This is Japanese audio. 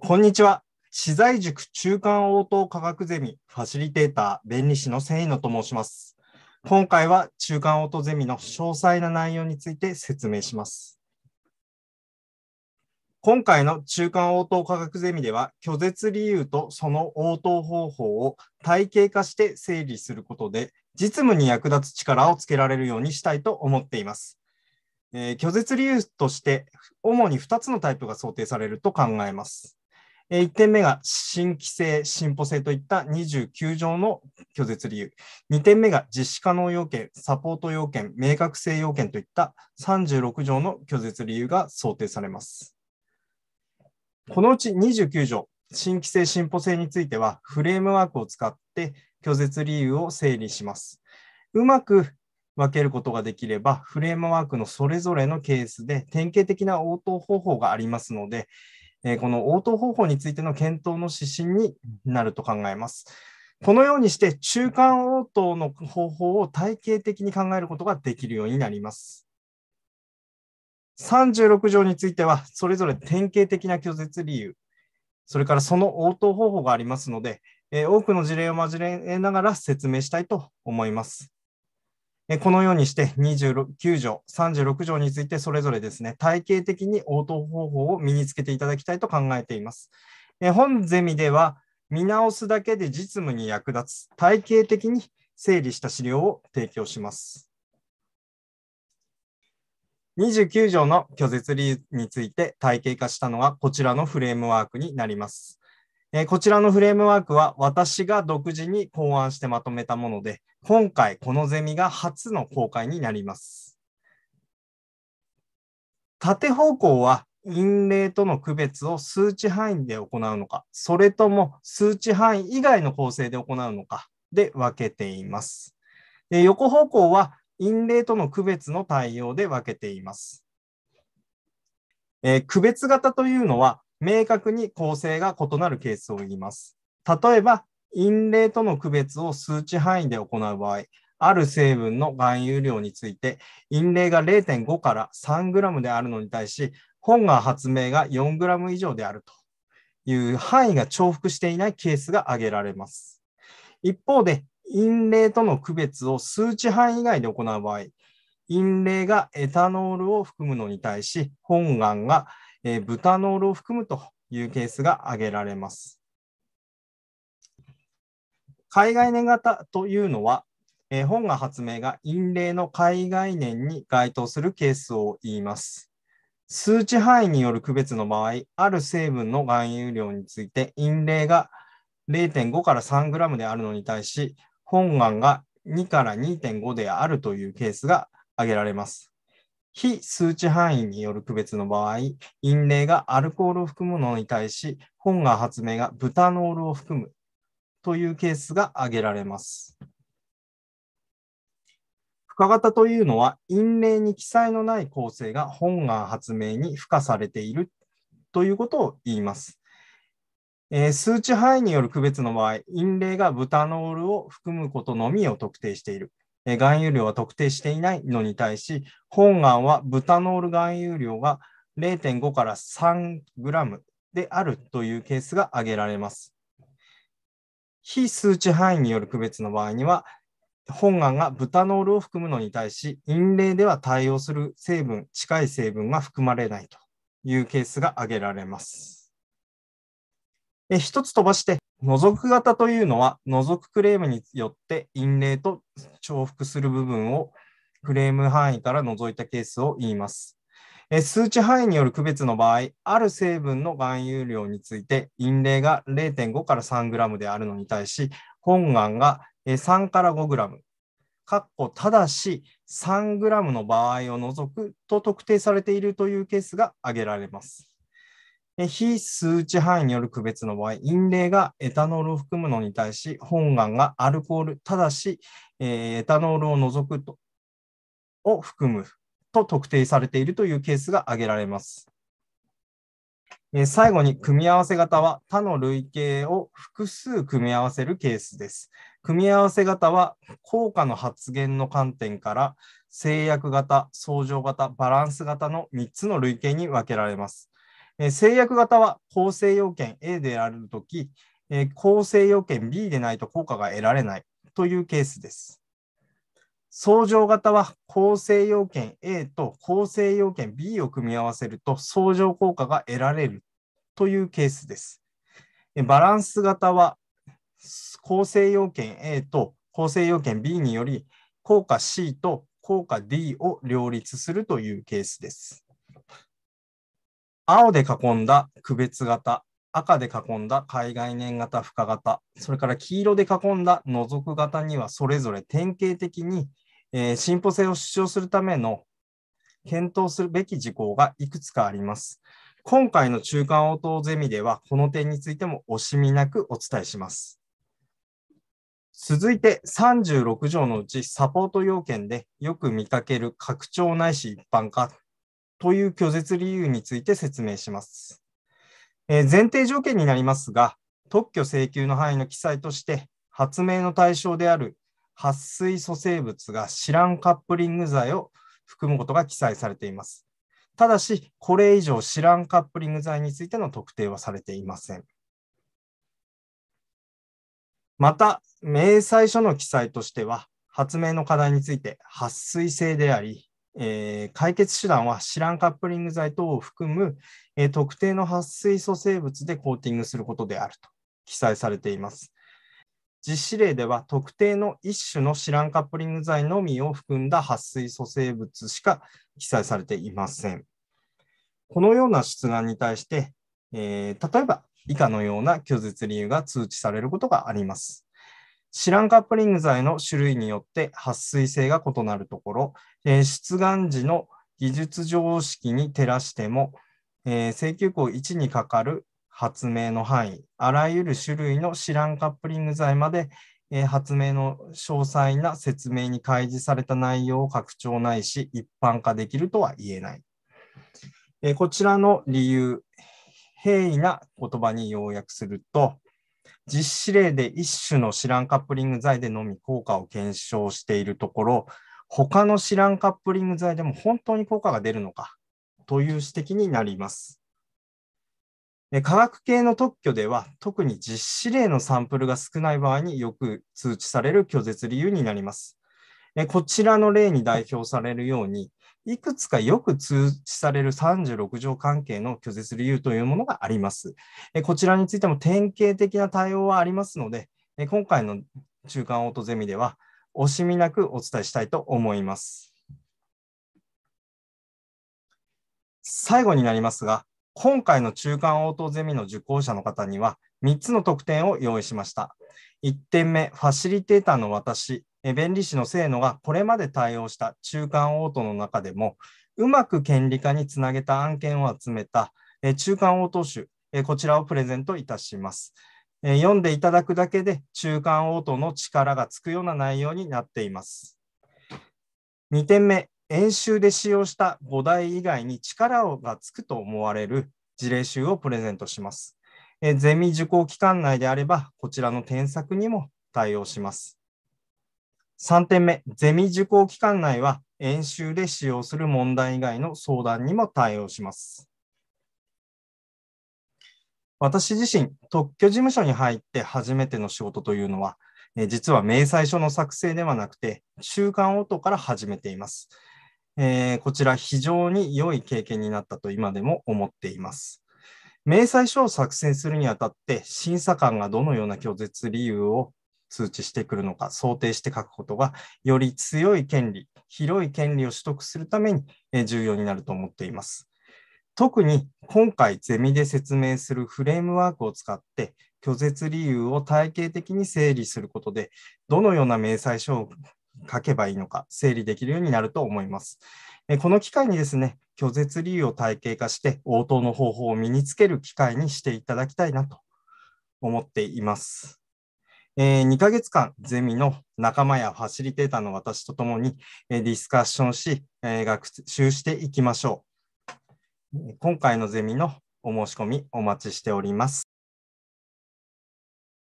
こんにちは。資材塾中間応答科学ゼミファシリテーター弁理士の繊維野と申します。今回は中間応答ゼミの詳細な内容について説明します。今回の中間応答科学ゼミでは、拒絶理由とその応答方法を体系化して整理することで、実務に役立つ力をつけられるようにしたいと思っています。えー、拒絶理由として、主に2つのタイプが想定されると考えます。え1点目が新規性、進歩性といった29条の拒絶理由。2点目が実施可能要件、サポート要件、明確性要件といった36条の拒絶理由が想定されます。このうち29条、新規性、進歩性については、フレームワークを使って拒絶理由を整理します。うまく分けることができれば、フレームワークのそれぞれのケースで典型的な応答方法がありますので、えー、この応答方法についての検討の指針になると考えます。このようにして中間応答の方法を体系的に考えることができるようになります。36条については、それぞれ典型的な拒絶理由、それからその応答方法がありますので、え多くの事例を交えながら説明したいと思います。このようにして29条、36条についてそれぞれですね、体系的に応答方法を身につけていただきたいと考えています。本ゼミでは、見直すだけで実務に役立つ、体系的に整理した資料を提供します。29条の拒絶理由について体系化したのはこちらのフレームワークになります。えこちらのフレームワークは私が独自に考案してまとめたもので、今回このゼミが初の公開になります。縦方向は陰霊との区別を数値範囲で行うのか、それとも数値範囲以外の構成で行うのかで分けています。で横方向は陰霊との区別の対応で分けています。えー、区別型というのは明確に構成が異なるケースを言います。例えば、陰霊との区別を数値範囲で行う場合、ある成分の含有量について、陰霊が0.5から3 g であるのに対し、本が発明が4 g 以上であるという範囲が重複していないケースが挙げられます。一方で、陰霊との区別を数値範囲以外で行う場合、陰霊がエタノールを含むのに対し、本願がえー、豚脳を含むというケースが挙げられます。海外年型というのは、えー、本が発明が陰霊の海外年に該当するケースを言います。数値範囲による区別の場合、ある成分の含有量について陰霊が0.5から 3g であるのに対し、本願が2から2.5であるというケースが挙げられます。非数値範囲による区別の場合、因霊がアルコールを含むのに対し、本が発明がブタノールを含むというケースが挙げられます。加型というのは、因霊に記載のない構成が本が発明に付加されているということを言います。えー、数値範囲による区別の場合、因霊がブタノールを含むことのみを特定している。え含有量は特定していないのに対し、本案はブタノール含有量が0.5から3グラムであるというケースが挙げられます。非数値範囲による区別の場合には、本案がブタノールを含むのに対し、陰例では対応する成分、近い成分が含まれないというケースが挙げられます。え一つ飛ばして、覗く型というのは、除くクレームによって陰霊と重複する部分をクレーム範囲から除いたケースを言います。数値範囲による区別の場合、ある成分の含有量について、陰霊が0.5から 3g であるのに対し、本願が3から 5g、かっこただし 3g の場合を除くと特定されているというケースが挙げられます。非数値範囲による区別の場合、陰霊がエタノールを含むのに対し、本願がアルコール、ただし、えー、エタノールを除くと、を含むと特定されているというケースが挙げられます。え最後に、組み合わせ型は他の類型を複数組み合わせるケースです。組み合わせ型は効果の発現の観点から制約型、相乗型、バランス型の3つの類型に分けられます。えー、制約型は構成要件 A であるとき、えー、構成要件 B でないと効果が得られないというケースです。相乗型は構成要件 A と構成要件 B を組み合わせると相乗効果が得られるというケースです。バランス型は構成要件 A と構成要件 B により効果 C と効果 D を両立するというケースです。青で囲んだ区別型、赤で囲んだ海外年型、付加型、それから黄色で囲んだ除く型には、それぞれ典型的に、えー、進歩性を主張するための検討するべき事項がいくつかあります。今回の中間応答ゼミでは、この点についても惜しみなくお伝えします。続いて36条のうちサポート要件でよく見かける拡張ないし一般化という拒絶理由について説明します。えー、前提条件になりますが、特許請求の範囲の記載として、発明の対象である撥水蘇生物がシランカップリング剤を含むことが記載されています。ただし、これ以上シランカップリング剤についての特定はされていません。また、明細書の記載としては、発明の課題について、撥水性であり、えー、解決手段はシランカップリング剤等を含む、えー、特定の撥水素生物でコーティングすることであると記載されています。実施例では特定の一種のシランカップリング剤のみを含んだ撥水素生物しか記載されていません。このような出願に対して、えー、例えば以下のような拒絶理由が通知されることがあります。シランカップリング剤の種類によって撥水性が異なるところ、えー、出願時の技術常識に照らしても、えー、請求項1にかかる発明の範囲、あらゆる種類のシランカップリング剤まで、えー、発明の詳細な説明に開示された内容を拡張ないし、一般化できるとは言えない。えー、こちらの理由、平易な言葉に要約すると、実施例で一種のシランカップリング剤でのみ効果を検証しているところ、他のシランカップリング剤でも本当に効果が出るのかという指摘になります。科学系の特許では、特に実施例のサンプルが少ない場合によく通知される拒絶理由になります。えこちらの例に代表されるように、いくつかよく通知される36条関係の拒絶理由というものがあります。えこちらについても典型的な対応はありますので、え今回の中間オートゼミでは、惜しみなくお伝えしたいと思います。最後になりますが、今回の中間応答ゼミの受講者の方には、3つの特典を用意しました。1点目、ファシリテーターの私弁理士の性能がこれまで対応した中間応答の中でも、うまく権利化につなげた案件を集めた中間応答集、こちらをプレゼントいたします。読んでいただくだけで中間応答の力がつくような内容になっています。2点目、演習で使用した5台以外に力がつくと思われる事例集をプレゼントします。ゼミ受講期間内であれば、こちらの添削にも対応します。3点目、ゼミ受講期間内は演習で使用する問題以外の相談にも対応します。私自身、特許事務所に入って初めての仕事というのは、実は明細書の作成ではなくて、週間応答から始めています。えー、こちら、非常に良い経験になったと今でも思っています。明細書を作成するにあたって、審査官がどのような拒絶理由を通知してくるのか想定して書くことが、より強い権利、広い権利を取得するために重要になると思っています。特に今回ゼミで説明するフレームワークを使って拒絶理由を体系的に整理することでどのような明細書を書けばいいのか整理できるようになると思います。この機会にですね、拒絶理由を体系化して応答の方法を身につける機会にしていただきたいなと思っています。えー、2ヶ月間、ゼミの仲間やファシリテーターの私と共に、えー、ディスカッションし、えー、学習していきましょう。今回のゼミのお申し込みお待ちしております。